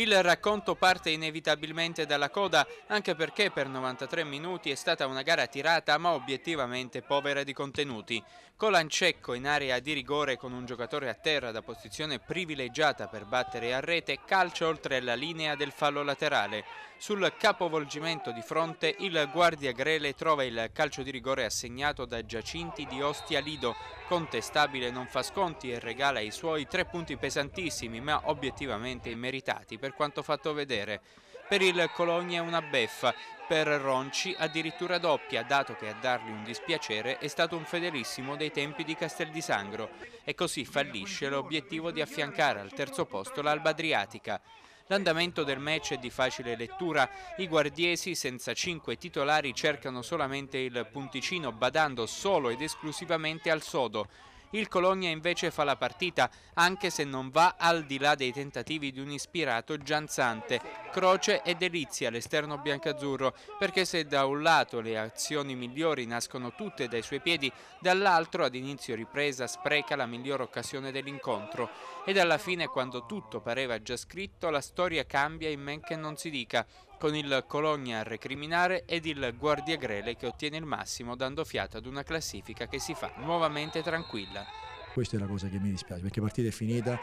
Il racconto parte inevitabilmente dalla coda anche perché per 93 minuti è stata una gara tirata ma obiettivamente povera di contenuti. Colancecco in area di rigore con un giocatore a terra da posizione privilegiata per battere a rete calcia oltre la linea del fallo laterale. Sul capovolgimento di fronte il guardia Grele trova il calcio di rigore assegnato da Giacinti di Ostia Lido, contestabile non fa sconti e regala i suoi tre punti pesantissimi ma obiettivamente immeritati per per quanto fatto vedere. Per il Cologna è una beffa, per Ronci addirittura doppia, dato che a dargli un dispiacere è stato un fedelissimo dei tempi di Castel di Sangro e così fallisce l'obiettivo di affiancare al terzo posto l'Alba Adriatica. L'andamento del match è di facile lettura, i guardiesi senza cinque titolari cercano solamente il punticino badando solo ed esclusivamente al sodo. Il Colonia invece fa la partita, anche se non va al di là dei tentativi di un ispirato Gianzante. Croce e delizia l'esterno biancazzurro, perché se da un lato le azioni migliori nascono tutte dai suoi piedi, dall'altro ad inizio ripresa spreca la migliore occasione dell'incontro. Ed alla fine, quando tutto pareva già scritto, la storia cambia in men che non si dica con il Cologna a recriminare ed il Guardia Grele che ottiene il massimo dando fiato ad una classifica che si fa nuovamente tranquilla. Questa è la cosa che mi dispiace perché la partita è finita,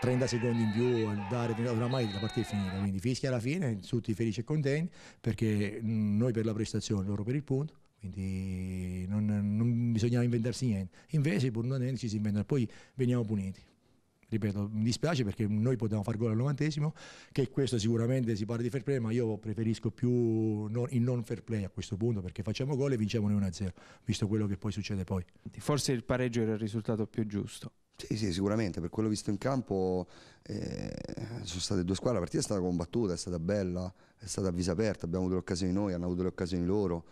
30 secondi in più al dare, oramai la partita è finita, quindi fischia alla fine, tutti felici e contenti perché noi per la prestazione, loro per il punto quindi non, non bisognava inventarsi niente. Invece, pur non ci si inventa, poi veniamo puniti ripeto, mi dispiace perché noi potevamo far gol al 90 che questo sicuramente si parla di fair play, ma io preferisco più non, il non fair play a questo punto perché facciamo gol e vinciamo 1-0, visto quello che poi succede poi. Forse il pareggio era il risultato più giusto. Sì, sì, sicuramente, per quello visto in campo eh, sono state due squadre, la partita è stata combattuta, è stata bella, è stata a viso aperta, abbiamo avuto le occasioni noi, hanno avuto le occasioni loro,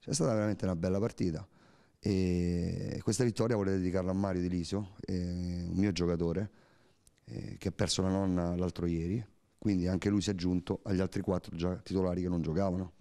cioè, è stata veramente una bella partita. E questa vittoria vorrei dedicarla a Mario Di Lisio, eh, un mio giocatore, eh, che ha perso la nonna l'altro ieri, quindi anche lui si è aggiunto agli altri quattro già titolari che non giocavano.